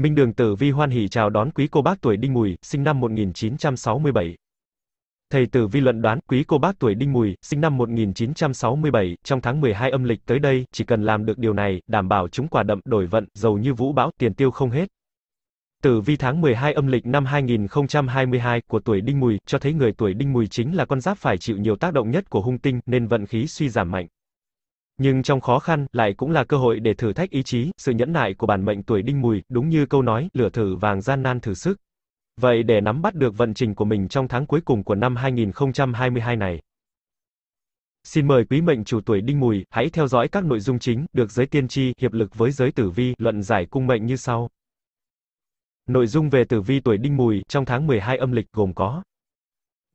Minh Đường Tử Vi hoan hỉ chào đón quý cô bác tuổi Đinh Mùi, sinh năm 1967. Thầy Tử Vi luận đoán, quý cô bác tuổi Đinh Mùi, sinh năm 1967, trong tháng 12 âm lịch tới đây, chỉ cần làm được điều này, đảm bảo chúng quả đậm, đổi vận, giàu như vũ bão, tiền tiêu không hết. Tử vi tháng 12 âm lịch năm 2022 của tuổi Đinh Mùi cho thấy người tuổi Đinh Mùi chính là con giáp phải chịu nhiều tác động nhất của hung tinh nên vận khí suy giảm mạnh. Nhưng trong khó khăn, lại cũng là cơ hội để thử thách ý chí, sự nhẫn nại của bản mệnh tuổi đinh mùi, đúng như câu nói, lửa thử vàng gian nan thử sức. Vậy để nắm bắt được vận trình của mình trong tháng cuối cùng của năm 2022 này. Xin mời quý mệnh chủ tuổi đinh mùi, hãy theo dõi các nội dung chính, được giới tiên tri, hiệp lực với giới tử vi, luận giải cung mệnh như sau. Nội dung về tử vi tuổi đinh mùi, trong tháng 12 âm lịch, gồm có.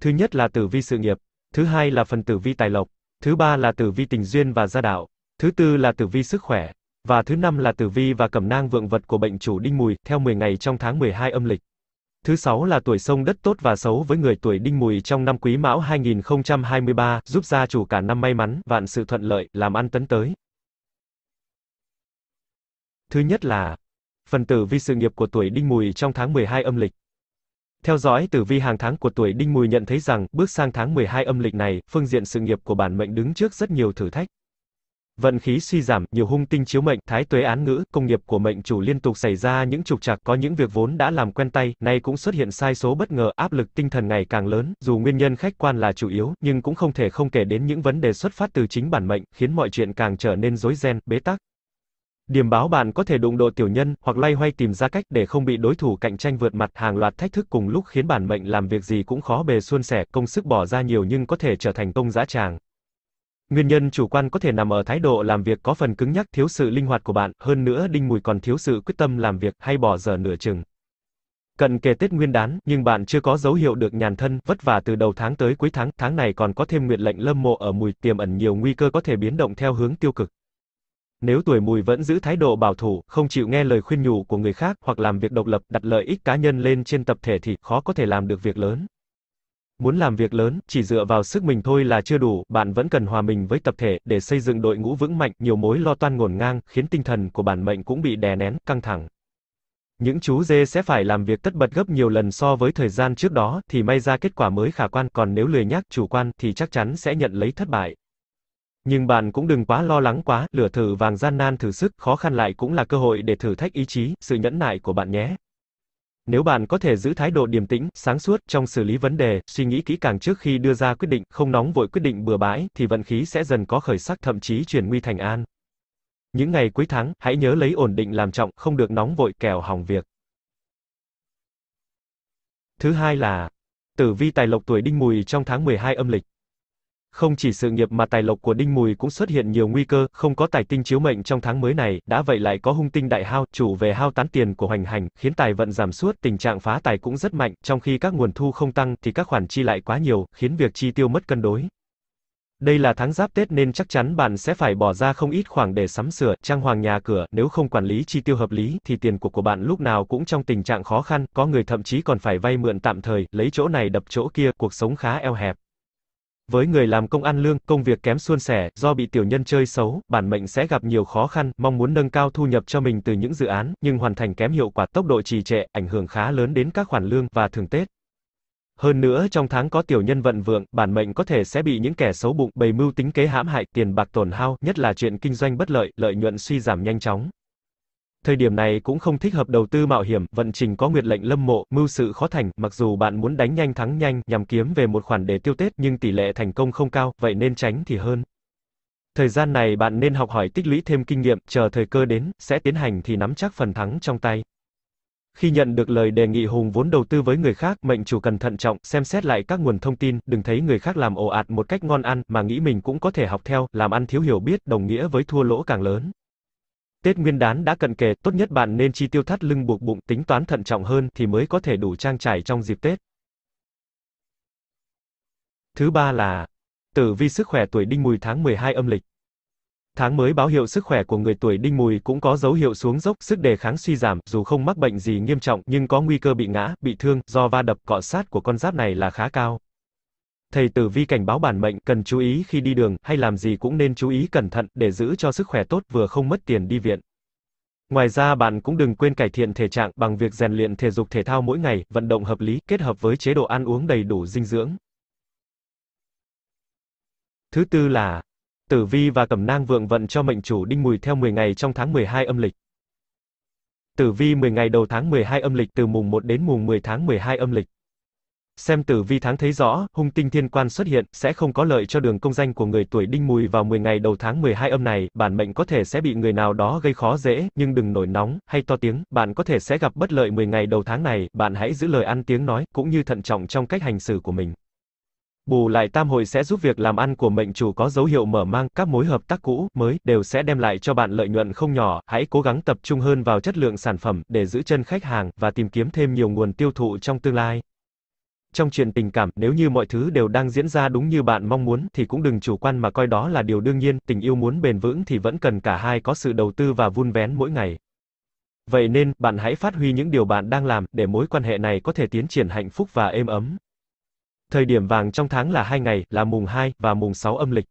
Thứ nhất là tử vi sự nghiệp, thứ hai là phần tử vi tài lộc, thứ ba là tử vi tình duyên và gia đạo, thứ tư là tử vi sức khỏe, và thứ năm là tử vi và cẩm nang vượng vật của bệnh chủ đinh mùi, theo 10 ngày trong tháng 12 âm lịch. Thứ sáu là tuổi sông đất tốt và xấu với người tuổi đinh mùi trong năm quý mão 2023, giúp gia chủ cả năm may mắn, vạn sự thuận lợi, làm ăn tấn tới. Thứ nhất là phần tử vi sự nghiệp của tuổi đinh mùi trong tháng 12 âm lịch. Theo dõi tử vi hàng tháng của tuổi Đinh Mùi nhận thấy rằng, bước sang tháng 12 âm lịch này, phương diện sự nghiệp của bản mệnh đứng trước rất nhiều thử thách. Vận khí suy giảm, nhiều hung tinh chiếu mệnh, thái tuế án ngữ, công nghiệp của mệnh chủ liên tục xảy ra những trục trặc, có những việc vốn đã làm quen tay, nay cũng xuất hiện sai số bất ngờ, áp lực tinh thần ngày càng lớn, dù nguyên nhân khách quan là chủ yếu, nhưng cũng không thể không kể đến những vấn đề xuất phát từ chính bản mệnh, khiến mọi chuyện càng trở nên rối ren, bế tắc. Điểm báo bạn có thể đụng độ tiểu nhân hoặc lay hoay tìm ra cách để không bị đối thủ cạnh tranh vượt mặt hàng loạt thách thức cùng lúc khiến bản mệnh làm việc gì cũng khó bề suôn sẻ, công sức bỏ ra nhiều nhưng có thể trở thành công dã tràng. Nguyên nhân chủ quan có thể nằm ở thái độ làm việc có phần cứng nhắc thiếu sự linh hoạt của bạn, hơn nữa đinh mùi còn thiếu sự quyết tâm làm việc hay bỏ giờ nửa chừng. Cận kề Tết Nguyên đán, nhưng bạn chưa có dấu hiệu được nhàn thân, vất vả từ đầu tháng tới cuối tháng, tháng này còn có thêm nguyệt lệnh lâm mộ ở mùi tiềm ẩn nhiều nguy cơ có thể biến động theo hướng tiêu cực. Nếu tuổi mùi vẫn giữ thái độ bảo thủ, không chịu nghe lời khuyên nhủ của người khác, hoặc làm việc độc lập, đặt lợi ích cá nhân lên trên tập thể thì khó có thể làm được việc lớn. Muốn làm việc lớn, chỉ dựa vào sức mình thôi là chưa đủ, bạn vẫn cần hòa mình với tập thể để xây dựng đội ngũ vững mạnh, nhiều mối lo toan ngổn ngang, khiến tinh thần của bản mệnh cũng bị đè nén, căng thẳng. Những chú dê sẽ phải làm việc tất bật gấp nhiều lần so với thời gian trước đó thì may ra kết quả mới khả quan, còn nếu lười nhác, chủ quan thì chắc chắn sẽ nhận lấy thất bại. Nhưng bạn cũng đừng quá lo lắng quá, lửa thử vàng gian nan thử sức, khó khăn lại cũng là cơ hội để thử thách ý chí, sự nhẫn nại của bạn nhé. Nếu bạn có thể giữ thái độ điềm tĩnh, sáng suốt trong xử lý vấn đề, suy nghĩ kỹ càng trước khi đưa ra quyết định, không nóng vội quyết định bừa bãi, thì vận khí sẽ dần có khởi sắc thậm chí chuyển nguy thành an. Những ngày cuối tháng, hãy nhớ lấy ổn định làm trọng, không được nóng vội kẻo hỏng việc. Thứ hai là tử vi tài lộc tuổi đinh mùi trong tháng 12 âm lịch. Không chỉ sự nghiệp mà tài lộc của Đinh Mùi cũng xuất hiện nhiều nguy cơ, không có tài tinh chiếu mệnh trong tháng mới này, đã vậy lại có hung tinh đại hao, chủ về hao tán tiền của hoành hành, khiến tài vận giảm suốt, tình trạng phá tài cũng rất mạnh, trong khi các nguồn thu không tăng thì các khoản chi lại quá nhiều, khiến việc chi tiêu mất cân đối. Đây là tháng giáp Tết nên chắc chắn bạn sẽ phải bỏ ra không ít khoảng để sắm sửa, trang hoàng nhà cửa, nếu không quản lý chi tiêu hợp lý thì tiền của của bạn lúc nào cũng trong tình trạng khó khăn, có người thậm chí còn phải vay mượn tạm thời, lấy chỗ này đập chỗ kia, cuộc sống khá eo hẹp. Với người làm công ăn lương, công việc kém suôn sẻ, do bị tiểu nhân chơi xấu, bản mệnh sẽ gặp nhiều khó khăn, mong muốn nâng cao thu nhập cho mình từ những dự án, nhưng hoàn thành kém hiệu quả, tốc độ trì trệ, ảnh hưởng khá lớn đến các khoản lương và thưởng Tết. Hơn nữa trong tháng có tiểu nhân vận vượng, bản mệnh có thể sẽ bị những kẻ xấu bụng bày mưu tính kế hãm hại, tiền bạc tổn hao, nhất là chuyện kinh doanh bất lợi, lợi nhuận suy giảm nhanh chóng. Thời điểm này cũng không thích hợp đầu tư mạo hiểm, vận trình có nguyệt lệnh lâm mộ, mưu sự khó thành, mặc dù bạn muốn đánh nhanh thắng nhanh, nhằm kiếm về một khoản để tiêu Tết nhưng tỷ lệ thành công không cao, vậy nên tránh thì hơn. Thời gian này bạn nên học hỏi tích lũy thêm kinh nghiệm, chờ thời cơ đến, sẽ tiến hành thì nắm chắc phần thắng trong tay. Khi nhận được lời đề nghị hùng vốn đầu tư với người khác, mệnh chủ cần thận trọng, xem xét lại các nguồn thông tin, đừng thấy người khác làm ồ ạt một cách ngon ăn, mà nghĩ mình cũng có thể học theo, làm ăn thiếu hiểu biết, đồng nghĩa với thua lỗ càng lớn. Tết Nguyên đán đã cận kề, tốt nhất bạn nên chi tiêu thắt lưng buộc bụng tính toán thận trọng hơn thì mới có thể đủ trang trải trong dịp Tết. Thứ ba là tử vi sức khỏe tuổi Đinh Mùi tháng 12 âm lịch. Tháng mới báo hiệu sức khỏe của người tuổi Đinh Mùi cũng có dấu hiệu xuống dốc, sức đề kháng suy giảm, dù không mắc bệnh gì nghiêm trọng nhưng có nguy cơ bị ngã, bị thương do va đập cọ sát của con giáp này là khá cao. Thầy Tử Vi cảnh báo bản mệnh cần chú ý khi đi đường, hay làm gì cũng nên chú ý cẩn thận để giữ cho sức khỏe tốt vừa không mất tiền đi viện. Ngoài ra bạn cũng đừng quên cải thiện thể trạng bằng việc rèn luyện thể dục thể thao mỗi ngày, vận động hợp lý kết hợp với chế độ ăn uống đầy đủ dinh dưỡng. Thứ tư là Tử vi và cẩm nang vượng vận cho mệnh chủ đinh mùi theo 10 ngày trong tháng 12 âm lịch. Tử vi 10 ngày đầu tháng 12 âm lịch từ mùng 1 đến mùng 10 tháng 12 âm lịch. Xem tử vi tháng thấy rõ, hung tinh thiên quan xuất hiện, sẽ không có lợi cho đường công danh của người tuổi đinh mùi vào 10 ngày đầu tháng 12 âm này, bản mệnh có thể sẽ bị người nào đó gây khó dễ, nhưng đừng nổi nóng, hay to tiếng, bạn có thể sẽ gặp bất lợi 10 ngày đầu tháng này, bạn hãy giữ lời ăn tiếng nói, cũng như thận trọng trong cách hành xử của mình. Bù lại tam hội sẽ giúp việc làm ăn của mệnh chủ có dấu hiệu mở mang, các mối hợp tác cũ, mới, đều sẽ đem lại cho bạn lợi nhuận không nhỏ, hãy cố gắng tập trung hơn vào chất lượng sản phẩm, để giữ chân khách hàng, và tìm kiếm thêm nhiều nguồn tiêu thụ trong tương lai. Trong chuyện tình cảm, nếu như mọi thứ đều đang diễn ra đúng như bạn mong muốn thì cũng đừng chủ quan mà coi đó là điều đương nhiên, tình yêu muốn bền vững thì vẫn cần cả hai có sự đầu tư và vun vén mỗi ngày. Vậy nên, bạn hãy phát huy những điều bạn đang làm để mối quan hệ này có thể tiến triển hạnh phúc và êm ấm. Thời điểm vàng trong tháng là hai ngày, là mùng 2 và mùng 6 âm lịch.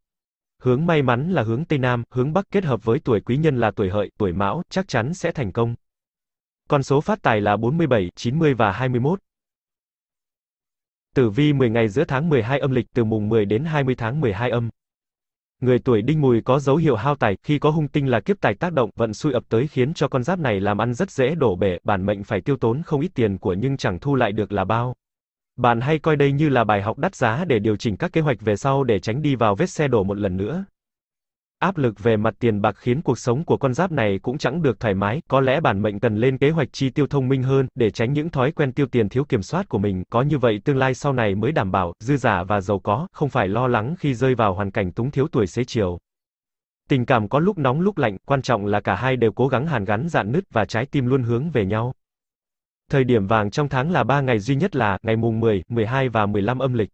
Hướng may mắn là hướng Tây Nam, hướng Bắc kết hợp với tuổi quý nhân là tuổi hợi, tuổi mão, chắc chắn sẽ thành công. Con số phát tài là 47, 90 và 21. Tử vi 10 ngày giữa tháng 12 âm lịch từ mùng 10 đến 20 tháng 12 âm. Người tuổi đinh mùi có dấu hiệu hao tài, khi có hung tinh là kiếp tài tác động, vận xui ập tới khiến cho con giáp này làm ăn rất dễ đổ bể, bản mệnh phải tiêu tốn không ít tiền của nhưng chẳng thu lại được là bao. Bạn hay coi đây như là bài học đắt giá để điều chỉnh các kế hoạch về sau để tránh đi vào vết xe đổ một lần nữa. Áp lực về mặt tiền bạc khiến cuộc sống của con giáp này cũng chẳng được thoải mái, có lẽ bản mệnh cần lên kế hoạch chi tiêu thông minh hơn để tránh những thói quen tiêu tiền thiếu kiểm soát của mình, có như vậy tương lai sau này mới đảm bảo dư giả và giàu có, không phải lo lắng khi rơi vào hoàn cảnh túng thiếu tuổi xế chiều. Tình cảm có lúc nóng lúc lạnh, quan trọng là cả hai đều cố gắng hàn gắn dạn nứt và trái tim luôn hướng về nhau. Thời điểm vàng trong tháng là 3 ngày duy nhất là ngày mùng 10, 12 và 15 âm lịch.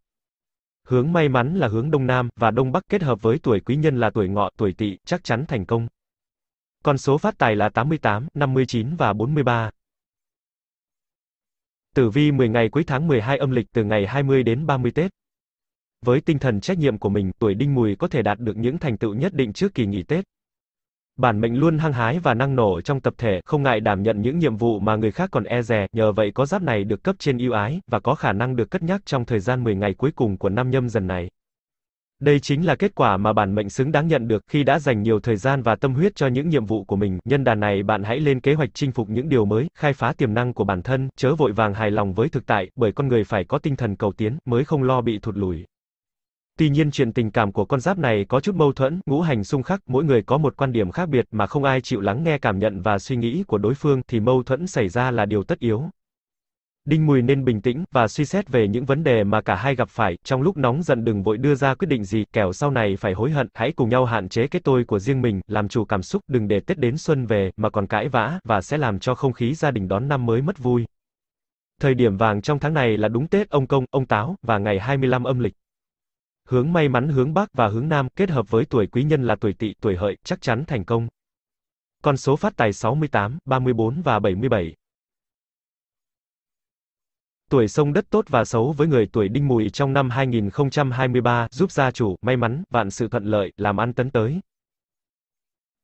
Hướng may mắn là hướng Đông Nam và Đông Bắc kết hợp với tuổi quý nhân là tuổi ngọ, tuổi tỵ, chắc chắn thành công. Con số phát tài là 88, 59 và 43. Tử vi 10 ngày cuối tháng 12 âm lịch từ ngày 20 đến 30 Tết. Với tinh thần trách nhiệm của mình, tuổi Đinh Mùi có thể đạt được những thành tựu nhất định trước kỳ nghỉ Tết. Bản mệnh luôn hăng hái và năng nổ trong tập thể, không ngại đảm nhận những nhiệm vụ mà người khác còn e dè, nhờ vậy có giáp này được cấp trên ưu ái, và có khả năng được cất nhắc trong thời gian 10 ngày cuối cùng của năm nhâm dần này. Đây chính là kết quả mà bản mệnh xứng đáng nhận được khi đã dành nhiều thời gian và tâm huyết cho những nhiệm vụ của mình. Nhân đàn này bạn hãy lên kế hoạch chinh phục những điều mới, khai phá tiềm năng của bản thân, chớ vội vàng hài lòng với thực tại, bởi con người phải có tinh thần cầu tiến, mới không lo bị thụt lùi. Tuy nhiên chuyện tình cảm của con giáp này có chút mâu thuẫn, ngũ hành xung khắc, mỗi người có một quan điểm khác biệt mà không ai chịu lắng nghe cảm nhận và suy nghĩ của đối phương thì mâu thuẫn xảy ra là điều tất yếu. Đinh Mùi nên bình tĩnh và suy xét về những vấn đề mà cả hai gặp phải, trong lúc nóng giận đừng vội đưa ra quyết định gì, kẻo sau này phải hối hận, hãy cùng nhau hạn chế cái tôi của riêng mình, làm chủ cảm xúc, đừng để Tết đến xuân về mà còn cãi vã và sẽ làm cho không khí gia đình đón năm mới mất vui. Thời điểm vàng trong tháng này là đúng Tết ông công, ông táo và ngày 25 âm lịch. Hướng may mắn hướng Bắc và hướng Nam kết hợp với tuổi quý nhân là tuổi tỵ, tuổi hợi, chắc chắn thành công. Con số phát tài 68, 34 và 77. Tuổi sông đất tốt và xấu với người tuổi đinh mùi trong năm 2023, giúp gia chủ, may mắn, vạn sự thuận lợi, làm ăn tấn tới.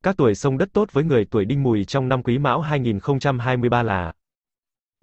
Các tuổi sông đất tốt với người tuổi đinh mùi trong năm quý mão 2023 là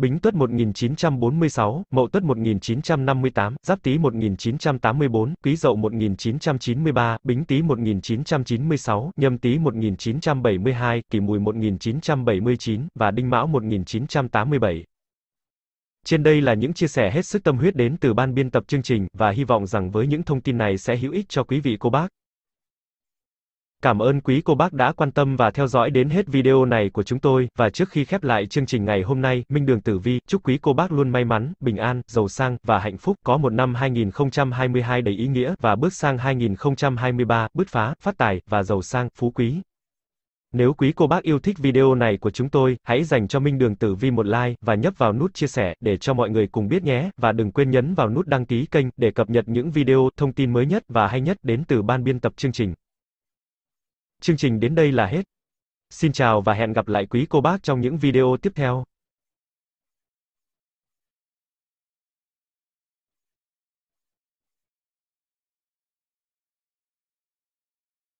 Bính Tuất 1946, Mậu Tuất 1958, Giáp Tý 1984, Quý Dậu 1993, Bính Tý 1996, Nhâm Tý 1972, Kỷ Mùi 1979 và Đinh Mão 1987. Trên đây là những chia sẻ hết sức tâm huyết đến từ ban biên tập chương trình và hy vọng rằng với những thông tin này sẽ hữu ích cho quý vị cô bác. Cảm ơn quý cô bác đã quan tâm và theo dõi đến hết video này của chúng tôi, và trước khi khép lại chương trình ngày hôm nay, Minh Đường Tử Vi, chúc quý cô bác luôn may mắn, bình an, giàu sang, và hạnh phúc, có một năm 2022 đầy ý nghĩa, và bước sang 2023, bứt phá, phát tài, và giàu sang, phú quý. Nếu quý cô bác yêu thích video này của chúng tôi, hãy dành cho Minh Đường Tử Vi một like và nhấp vào nút chia sẻ để cho mọi người cùng biết nhé, và đừng quên nhấn vào nút đăng ký kênh để cập nhật những video, thông tin mới nhất và hay nhất đến từ ban biên tập chương trình. Chương trình đến đây là hết. Xin chào và hẹn gặp lại quý cô bác trong những video tiếp theo.